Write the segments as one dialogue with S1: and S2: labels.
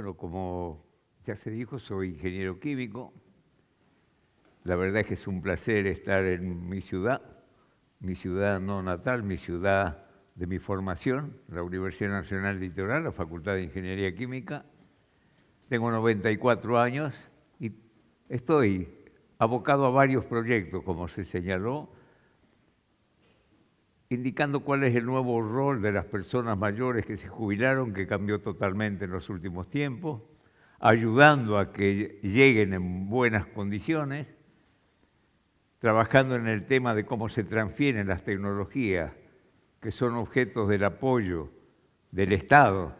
S1: Bueno, como ya se dijo, soy ingeniero químico. La verdad es que es un placer estar en mi ciudad, mi ciudad no natal, mi ciudad de mi formación, la Universidad Nacional Litoral, la Facultad de Ingeniería Química. Tengo 94 años y estoy abocado a varios proyectos, como se señaló, indicando cuál es el nuevo rol de las personas mayores que se jubilaron, que cambió totalmente en los últimos tiempos, ayudando a que lleguen en buenas condiciones, trabajando en el tema de cómo se transfieren las tecnologías, que son objetos del apoyo del Estado,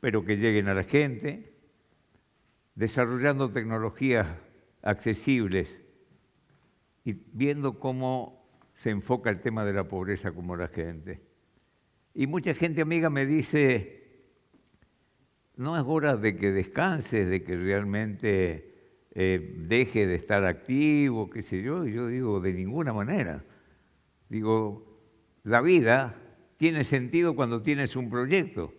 S1: pero que lleguen a la gente, desarrollando tecnologías accesibles y viendo cómo se enfoca el tema de la pobreza como la gente. Y mucha gente amiga me dice, no es hora de que descanses, de que realmente eh, deje de estar activo, qué sé yo. Y yo digo, de ninguna manera. Digo, la vida tiene sentido cuando tienes un proyecto,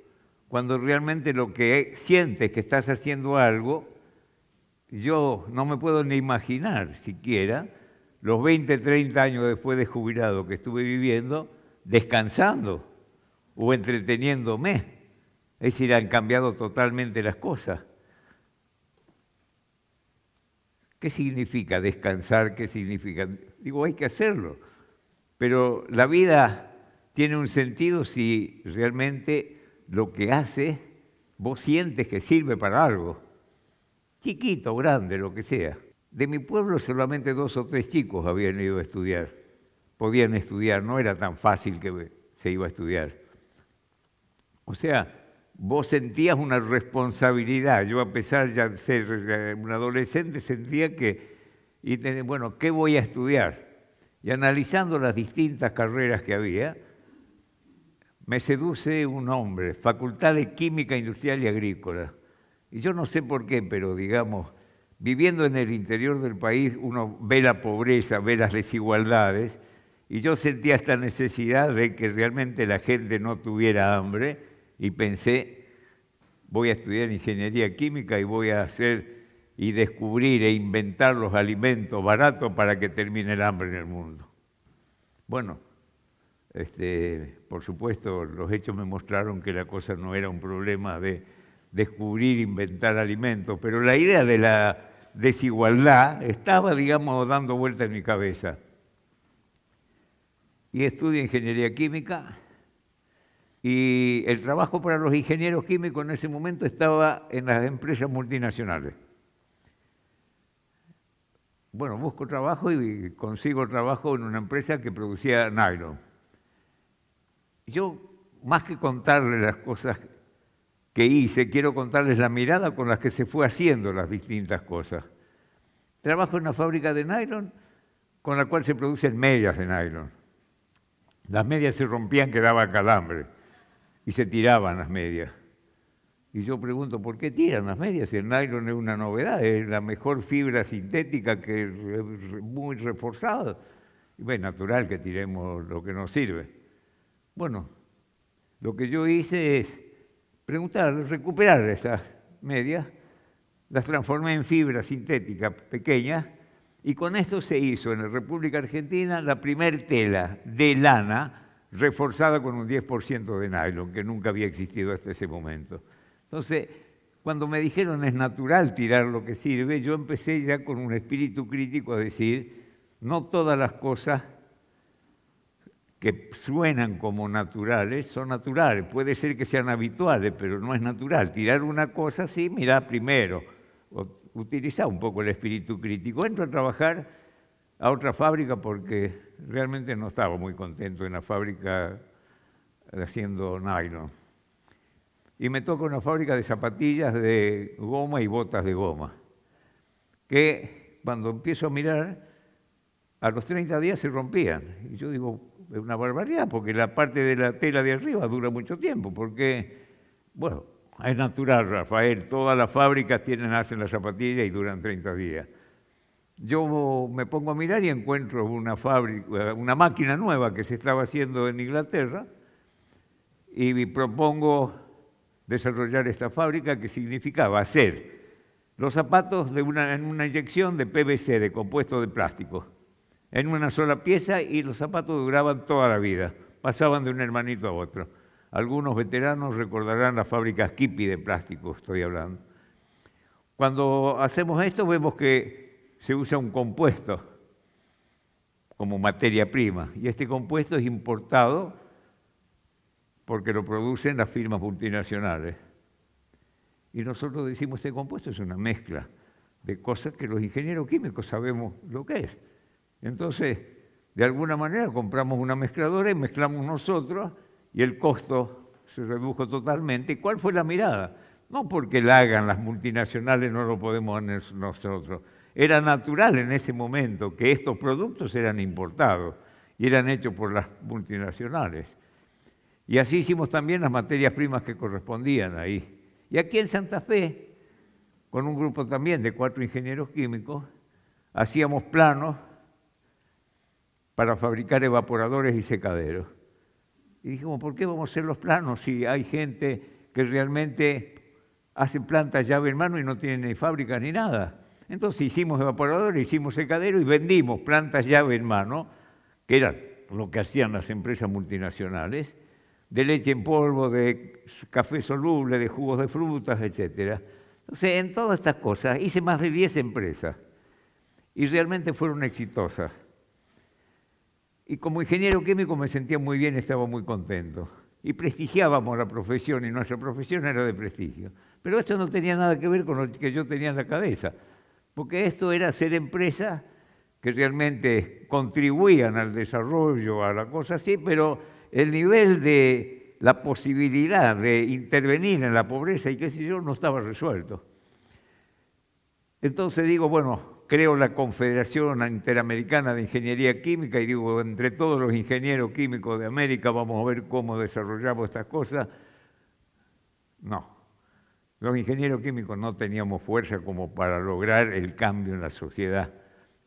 S1: cuando realmente lo que sientes que estás haciendo algo, yo no me puedo ni imaginar siquiera los 20, 30 años después de jubilado que estuve viviendo, descansando o entreteniéndome. Es decir, han cambiado totalmente las cosas. ¿Qué significa descansar? ¿Qué significa? Digo, hay que hacerlo. Pero la vida tiene un sentido si realmente lo que hace, vos sientes que sirve para algo. Chiquito, grande, lo que sea. De mi pueblo solamente dos o tres chicos habían ido a estudiar, podían estudiar, no era tan fácil que se iba a estudiar. O sea, vos sentías una responsabilidad. Yo a pesar de ser eh, un adolescente sentía que, bueno, ¿qué voy a estudiar? Y analizando las distintas carreras que había, me seduce un hombre, Facultad de Química Industrial y Agrícola. Y yo no sé por qué, pero digamos, viviendo en el interior del país uno ve la pobreza, ve las desigualdades, y yo sentía esta necesidad de que realmente la gente no tuviera hambre y pensé, voy a estudiar ingeniería química y voy a hacer y descubrir e inventar los alimentos baratos para que termine el hambre en el mundo. Bueno, este, por supuesto, los hechos me mostraron que la cosa no era un problema de descubrir, inventar alimentos, pero la idea de la desigualdad estaba, digamos, dando vuelta en mi cabeza. Y estudio ingeniería química y el trabajo para los ingenieros químicos en ese momento estaba en las empresas multinacionales. Bueno, busco trabajo y consigo trabajo en una empresa que producía nylon. Yo, más que contarle las cosas que hice, quiero contarles la mirada con la que se fue haciendo las distintas cosas. Trabajo en una fábrica de nylon con la cual se producen medias de nylon. Las medias se rompían, quedaba calambre y se tiraban las medias. Y yo pregunto, ¿por qué tiran las medias? El nylon es una novedad, es la mejor fibra sintética que es muy reforzada. Y bueno, es natural que tiremos lo que nos sirve. Bueno, lo que yo hice es preguntar, recuperar esas medias, las transformé en fibra sintética pequeña y con esto se hizo en la República Argentina la primer tela de lana reforzada con un 10% de nylon, que nunca había existido hasta ese momento. Entonces, cuando me dijeron es natural tirar lo que sirve, yo empecé ya con un espíritu crítico a decir, no todas las cosas que suenan como naturales son naturales. Puede ser que sean habituales, pero no es natural. Tirar una cosa así, mira primero, utilizar un poco el espíritu crítico. Entro a trabajar a otra fábrica porque realmente no estaba muy contento en la fábrica haciendo nylon. Y me toca una fábrica de zapatillas de goma y botas de goma, que cuando empiezo a mirar, a los 30 días se rompían. Y yo digo, es una barbaridad, porque la parte de la tela de arriba dura mucho tiempo, porque, bueno, es natural, Rafael, todas las fábricas tienen, hacen las zapatillas y duran 30 días. Yo me pongo a mirar y encuentro una, fábrica, una máquina nueva que se estaba haciendo en Inglaterra y propongo desarrollar esta fábrica que significaba hacer los zapatos de una, en una inyección de PVC, de compuesto de plástico en una sola pieza y los zapatos duraban toda la vida, pasaban de un hermanito a otro. Algunos veteranos recordarán las fábricas Kipi de plástico, estoy hablando. Cuando hacemos esto vemos que se usa un compuesto como materia prima y este compuesto es importado porque lo producen las firmas multinacionales. Y nosotros decimos, este compuesto es una mezcla de cosas que los ingenieros químicos sabemos lo que es entonces, de alguna manera compramos una mezcladora y mezclamos nosotros y el costo se redujo totalmente. cuál fue la mirada? No porque la hagan las multinacionales, no lo podemos hacer nosotros. Era natural en ese momento que estos productos eran importados y eran hechos por las multinacionales. Y así hicimos también las materias primas que correspondían ahí. Y aquí en Santa Fe, con un grupo también de cuatro ingenieros químicos, hacíamos planos para fabricar evaporadores y secaderos. Y dijimos, ¿por qué vamos a hacer los planos si hay gente que realmente hace plantas llave en mano y no tiene ni fábrica ni nada? Entonces hicimos evaporadores, hicimos secaderos y vendimos plantas llave en mano, que era lo que hacían las empresas multinacionales, de leche en polvo, de café soluble, de jugos de frutas, etc. Entonces, en todas estas cosas hice más de 10 empresas y realmente fueron exitosas. Y como ingeniero químico me sentía muy bien, estaba muy contento. Y prestigiábamos la profesión, y nuestra profesión era de prestigio. Pero esto no tenía nada que ver con lo que yo tenía en la cabeza, porque esto era ser empresa que realmente contribuían al desarrollo, a la cosa así, pero el nivel de la posibilidad de intervenir en la pobreza y qué sé yo no estaba resuelto. Entonces digo, bueno, creo la Confederación Interamericana de Ingeniería Química y digo, entre todos los ingenieros químicos de América vamos a ver cómo desarrollamos estas cosas. No, los ingenieros químicos no teníamos fuerza como para lograr el cambio en la sociedad.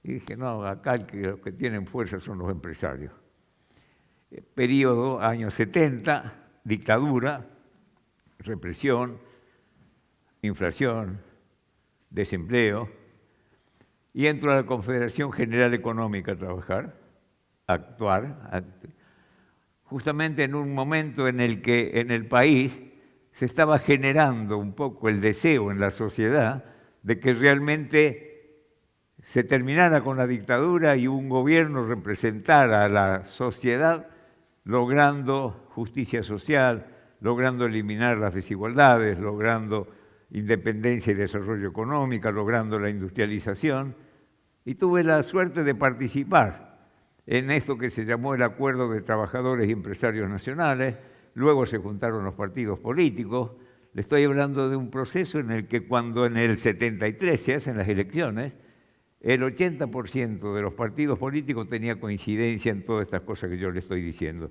S1: Y dije, no, acá los que tienen fuerza son los empresarios. Eh, periodo, años 70, dictadura, represión, inflación, desempleo y entro a la Confederación General Económica a trabajar, a actuar, justamente en un momento en el que en el país se estaba generando un poco el deseo en la sociedad de que realmente se terminara con la dictadura y un gobierno representara a la sociedad logrando justicia social, logrando eliminar las desigualdades, logrando independencia y desarrollo económico, logrando la industrialización y tuve la suerte de participar en esto que se llamó el Acuerdo de Trabajadores y Empresarios Nacionales, luego se juntaron los partidos políticos, le estoy hablando de un proceso en el que cuando en el 73 se hacen las elecciones, el 80% de los partidos políticos tenía coincidencia en todas estas cosas que yo le estoy diciendo,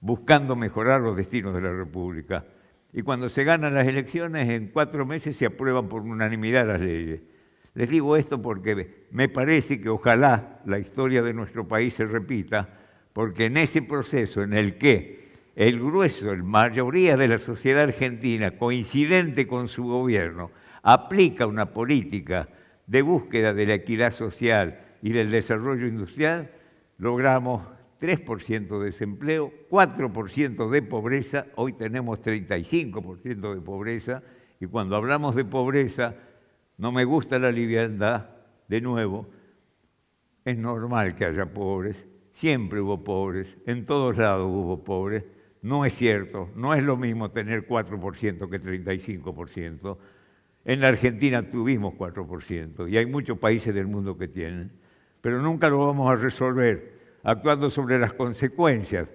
S1: buscando mejorar los destinos de la República. Y cuando se ganan las elecciones, en cuatro meses se aprueban por unanimidad las leyes. Les digo esto porque me parece que ojalá la historia de nuestro país se repita, porque en ese proceso en el que el grueso, la mayoría de la sociedad argentina, coincidente con su gobierno, aplica una política de búsqueda de la equidad social y del desarrollo industrial, logramos 3% de desempleo, 4% de pobreza, hoy tenemos 35% de pobreza, y cuando hablamos de pobreza, no me gusta la liviandad, de nuevo, es normal que haya pobres, siempre hubo pobres, en todos lados hubo pobres, no es cierto, no es lo mismo tener 4% que 35%. En la Argentina tuvimos 4% y hay muchos países del mundo que tienen, pero nunca lo vamos a resolver actuando sobre las consecuencias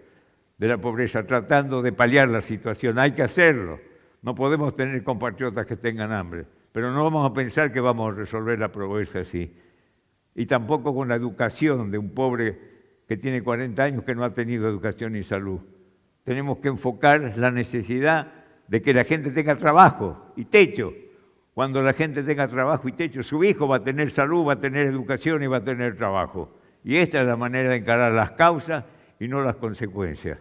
S1: de la pobreza, tratando de paliar la situación. Hay que hacerlo. No podemos tener compatriotas que tengan hambre. Pero no vamos a pensar que vamos a resolver la pobreza así. Y tampoco con la educación de un pobre que tiene 40 años que no ha tenido educación y salud. Tenemos que enfocar la necesidad de que la gente tenga trabajo y techo. Cuando la gente tenga trabajo y techo, su hijo va a tener salud, va a tener educación y va a tener trabajo. Y esta es la manera de encarar las causas y no las consecuencias.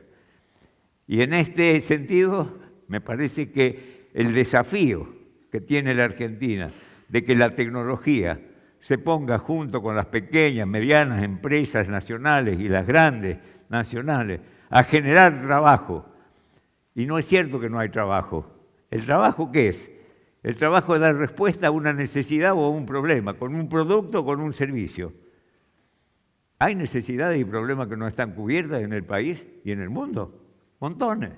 S1: Y en este sentido, me parece que el desafío que tiene la Argentina, de que la tecnología se ponga junto con las pequeñas, medianas empresas nacionales y las grandes nacionales a generar trabajo. Y no es cierto que no hay trabajo. ¿El trabajo qué es? El trabajo es dar respuesta a una necesidad o a un problema, con un producto o con un servicio. Hay necesidades y problemas que no están cubiertas en el país y en el mundo, montones.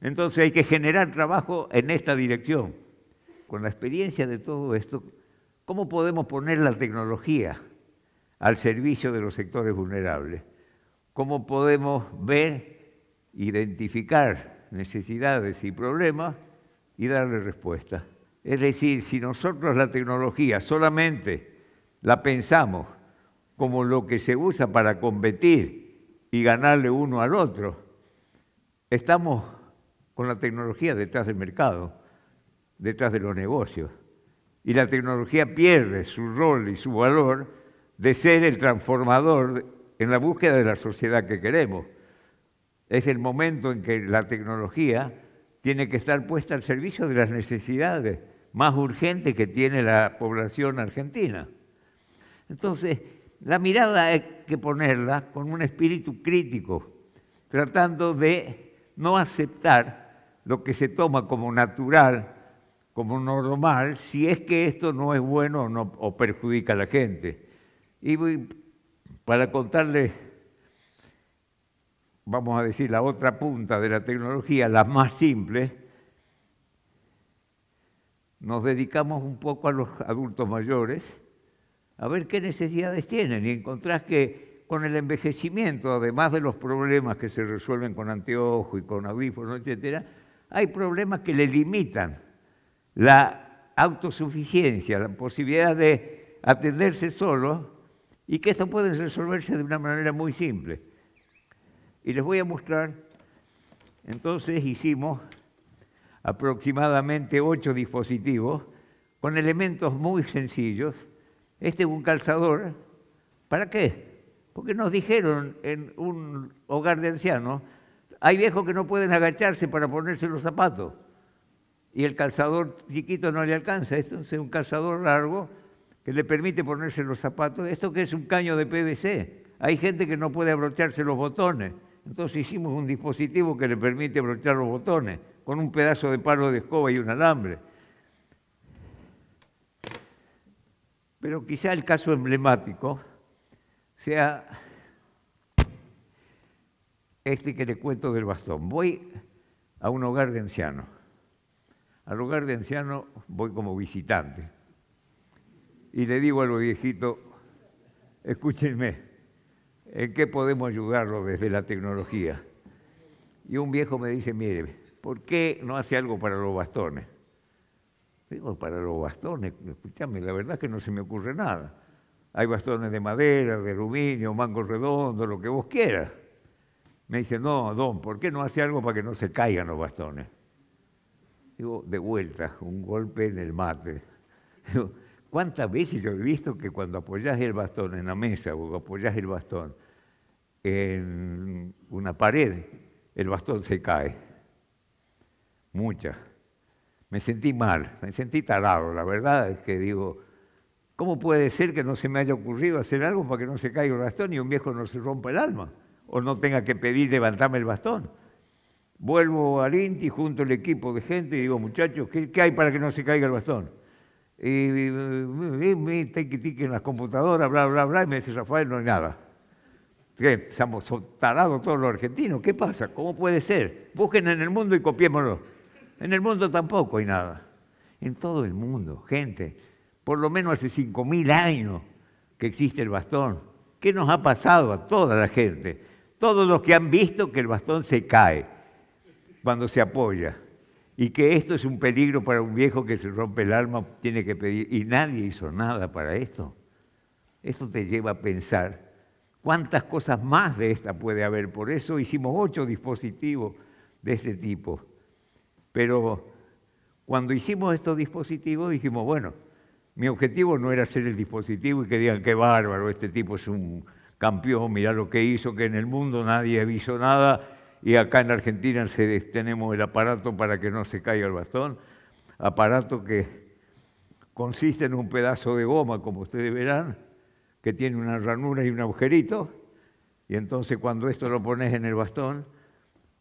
S1: Entonces hay que generar trabajo en esta dirección con la experiencia de todo esto, ¿cómo podemos poner la tecnología al servicio de los sectores vulnerables? ¿Cómo podemos ver, identificar necesidades y problemas y darle respuesta? Es decir, si nosotros la tecnología solamente la pensamos como lo que se usa para competir y ganarle uno al otro, estamos con la tecnología detrás del mercado detrás de los negocios. Y la tecnología pierde su rol y su valor de ser el transformador en la búsqueda de la sociedad que queremos. Es el momento en que la tecnología tiene que estar puesta al servicio de las necesidades más urgentes que tiene la población argentina. Entonces, la mirada hay que ponerla con un espíritu crítico, tratando de no aceptar lo que se toma como natural como normal si es que esto no es bueno o, perjudica a la gente. Y para contarle, vamos a decir, la otra punta de la tecnología, la más simple, nos dedicamos un poco a los adultos mayores a ver qué necesidades tienen y encontrás que con el envejecimiento, además de los problemas que se resuelven con anteojo y con audífonos, etc., hay problemas que le limitan la autosuficiencia, la posibilidad de atenderse solo y que esto puede resolverse de una manera muy simple. Y les voy a mostrar, entonces hicimos aproximadamente ocho dispositivos con elementos muy sencillos. Este es un calzador. ¿Para qué? Porque nos dijeron en un hogar de ancianos, hay viejos que no pueden agacharse para ponerse los zapatos y el calzador chiquito no le alcanza. Esto es un calzador largo que le permite ponerse los zapatos. Esto que es un caño de PVC. Hay gente que no puede abrocharse los botones. Entonces hicimos un dispositivo que le permite abrochar los botones con un pedazo de palo de escoba y un alambre. Pero quizá el caso emblemático sea este que le cuento del bastón. Voy a un hogar de ancianos al lugar de anciano voy como visitante y le digo a los viejitos, escúchenme, ¿en qué podemos ayudarlo desde la tecnología? Y un viejo me dice, mire, ¿por qué no hace algo para los bastones? Digo, para los bastones, escúchame, la verdad es que no se me ocurre nada. Hay bastones de madera, de aluminio, mango redondo, lo que vos quieras. Me dice, no, don, ¿por qué no hace algo para que no se caigan los bastones? Digo, de vuelta, un golpe en el mate. Digo, ¿Cuántas veces yo he visto que cuando apoyás el bastón en la mesa o apoyás el bastón en una pared, el bastón se cae? Muchas. Me sentí mal, me sentí tarado. La verdad es que digo, ¿cómo puede ser que no se me haya ocurrido hacer algo para que no se caiga el bastón y un viejo no se rompa el alma? O no tenga que pedir levantarme el bastón. Vuelvo al INTI junto al equipo de gente y digo, muchachos, ¿qué, hay para que no se caiga el bastón? Y, me en las computadoras, bla, bla, bla, y me dice, Rafael, no hay nada. Estamos talados todos los argentinos, ¿qué pasa? ¿Cómo puede ser? Busquen en el mundo y copiémoslo. En el mundo tampoco hay nada. En todo el mundo, gente, por lo menos hace 5.000 años que existe el bastón. ¿Qué nos ha pasado a toda la gente? Todos los que han visto que el bastón se cae cuando se apoya. Y que esto es un peligro para un viejo que se rompe el alma, tiene que pedir. Y nadie hizo nada para esto. Esto te lleva a pensar cuántas cosas más de esta puede haber. Por eso hicimos ocho dispositivos de este tipo. Pero cuando hicimos estos dispositivos dijimos, bueno, mi objetivo no era hacer el dispositivo y que digan, qué bárbaro, este tipo es un campeón, mirá lo que hizo, que en el mundo nadie visto nada y acá en Argentina se, tenemos el aparato para que no se caiga el bastón, aparato que consiste en un pedazo de goma, como ustedes verán, que tiene una ranura y un agujerito, y entonces cuando esto lo pones en el bastón,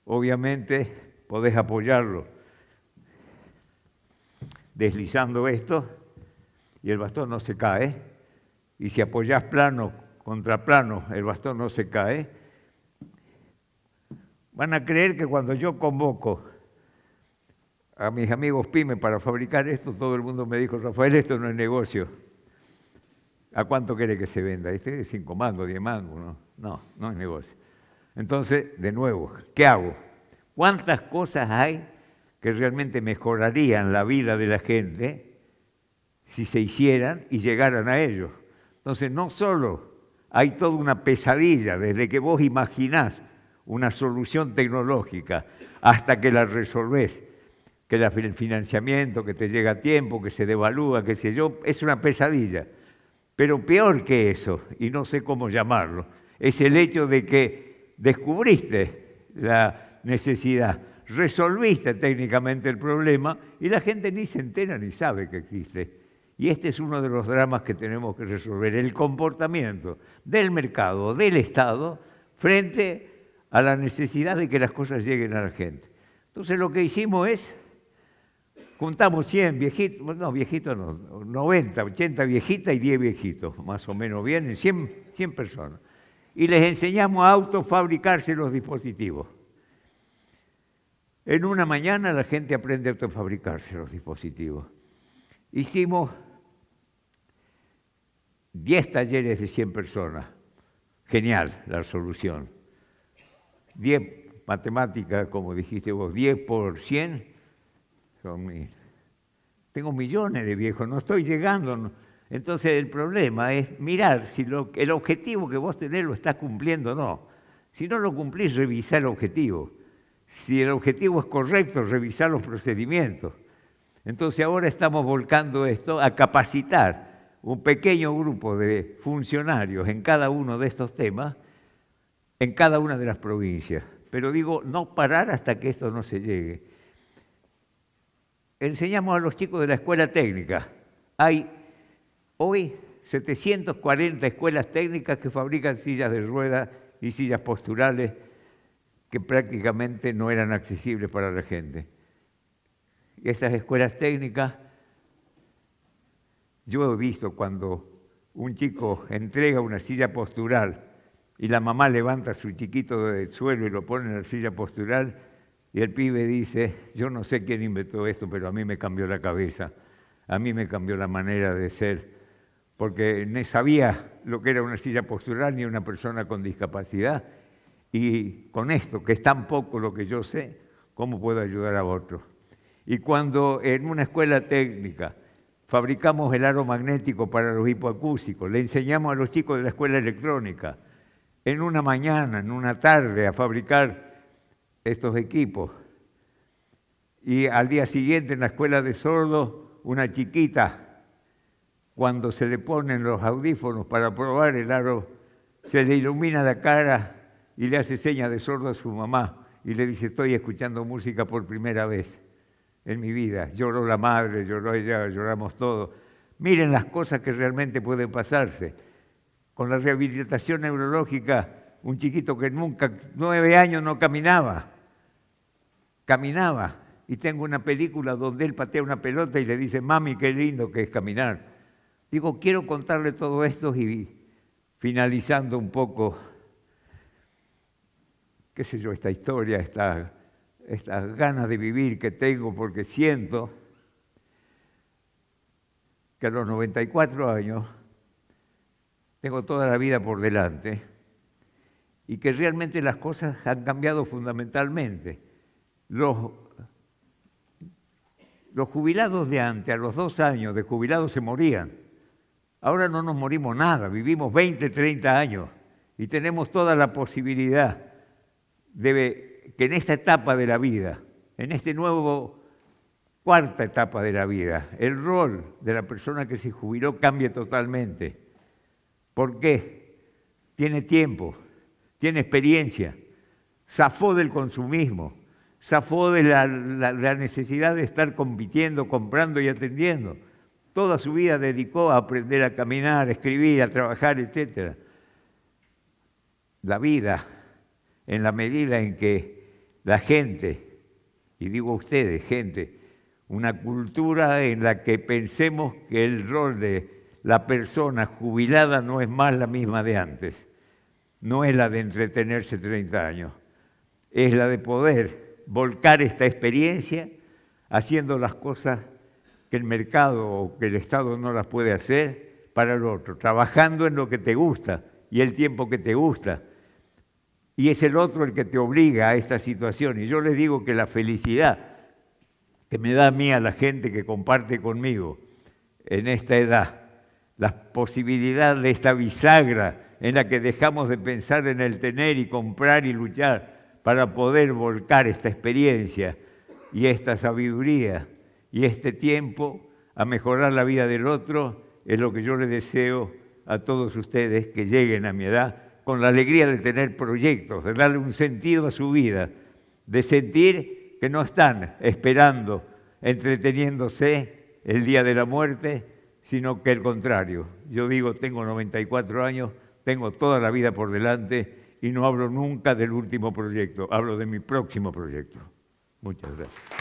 S1: obviamente podés apoyarlo deslizando esto y el bastón no se cae, y si apoyás plano contra plano, el bastón no se cae, Van a creer que cuando yo convoco a mis amigos PYME para fabricar esto, todo el mundo me dijo, Rafael, esto no es negocio. ¿A cuánto quiere que se venda? Este es cinco mangos, diez mangos, ¿no? No, no es negocio. Entonces, de nuevo, ¿qué hago? ¿Cuántas cosas hay que realmente mejorarían la vida de la gente si se hicieran y llegaran a ellos? Entonces, no solo hay toda una pesadilla desde que vos imaginás una solución tecnológica hasta que la resolvés, que el financiamiento, que te llega a tiempo, que se devalúa, que sé yo, es una pesadilla. Pero peor que eso, y no sé cómo llamarlo, es el hecho de que descubriste la necesidad, resolviste técnicamente el problema y la gente ni se entera ni sabe que existe. Y este es uno de los dramas que tenemos que resolver, el comportamiento del mercado, del Estado, frente a la necesidad de que las cosas lleguen a la gente. Entonces lo que hicimos es, juntamos 100 viejitos, no, viejitos no, 90, 80 viejitas y 10 viejitos, más o menos vienen 100, 100 personas. Y les enseñamos a autofabricarse los dispositivos. En una mañana la gente aprende a autofabricarse los dispositivos. Hicimos 10 talleres de 100 personas. Genial la solución. 10, matemática, como dijiste vos, 10 por 100 son mil. Tengo millones de viejos, no estoy llegando. Entonces el problema es mirar si el objetivo que vos tenés lo estás cumpliendo o no. Si no lo cumplís, revisar el objetivo. Si el objetivo es correcto, revisar los procedimientos. Entonces ahora estamos volcando esto a capacitar un pequeño grupo de funcionarios en cada uno de estos temas en cada una de las provincias. Pero digo, no parar hasta que esto no se llegue. Enseñamos a los chicos de la escuela técnica. Hay hoy 740 escuelas técnicas que fabrican sillas de ruedas y sillas posturales que prácticamente no eran accesibles para la gente. Y esas escuelas técnicas, yo he visto cuando un chico entrega una silla postural y la mamá levanta a su chiquito del suelo y lo pone en la silla postural y el pibe dice, yo no sé quién inventó esto, pero a mí me cambió la cabeza, a mí me cambió la manera de ser, porque no sabía lo que era una silla postural ni una persona con discapacidad. Y con esto, que es tan poco lo que yo sé, ¿cómo puedo ayudar a otros? Y cuando en una escuela técnica fabricamos el aro magnético para los hipoacúsicos, le enseñamos a los chicos de la escuela electrónica, en una mañana, en una tarde, a fabricar estos equipos. Y al día siguiente en la escuela de sordos, una chiquita, cuando se le ponen los audífonos para probar el aro, se le ilumina la cara y le hace seña de sordo a su mamá y le dice, estoy escuchando música por primera vez en mi vida. Lloró la madre, lloró ella, lloramos todos. Miren las cosas que realmente pueden pasarse con la rehabilitación neurológica, un chiquito que nunca, nueve años no caminaba, caminaba. Y tengo una película donde él patea una pelota y le dice, mami, qué lindo que es caminar. Digo, quiero contarle todo esto y finalizando un poco, qué sé yo, esta historia, esta, estas ganas de vivir que tengo porque siento que a los 94 años tengo toda la vida por delante, y que realmente las cosas han cambiado fundamentalmente. Los, jubilados de antes, a los dos años de jubilados se morían. Ahora no nos morimos nada, vivimos 20, 30 años y tenemos toda la posibilidad de que en esta etapa de la vida, en este nuevo cuarta etapa de la vida, el rol de la persona que se jubiló cambie totalmente. ¿Por qué? Tiene tiempo, tiene experiencia, zafó del consumismo, zafó de la, necesidad de estar compitiendo, comprando y atendiendo. Toda su vida dedicó a aprender a caminar, a escribir, a trabajar, etc. La vida, en la medida en que la gente, y digo ustedes, gente, una cultura en la que pensemos que el rol de la persona jubilada no es más la misma de antes, no es la de entretenerse 30 años, es la de poder volcar esta experiencia haciendo las cosas que el mercado o que el Estado no las puede hacer para el otro, trabajando en lo que te gusta y el tiempo que te gusta. Y es el otro el que te obliga a esta situación. Y yo les digo que la felicidad que me da a mí a la gente que comparte conmigo en esta edad, la posibilidad de esta bisagra en la que dejamos de pensar en el tener y comprar y luchar para poder volcar esta experiencia y esta sabiduría y este tiempo a mejorar la vida del otro, es lo que yo les deseo a todos ustedes que lleguen a mi edad con la alegría de tener proyectos, de darle un sentido a su vida, de sentir que no están esperando, entreteniéndose el día de la muerte, sino que el contrario. Yo digo, tengo 94 años, tengo toda la vida por delante y no hablo nunca del último proyecto, hablo de mi próximo proyecto. Muchas gracias.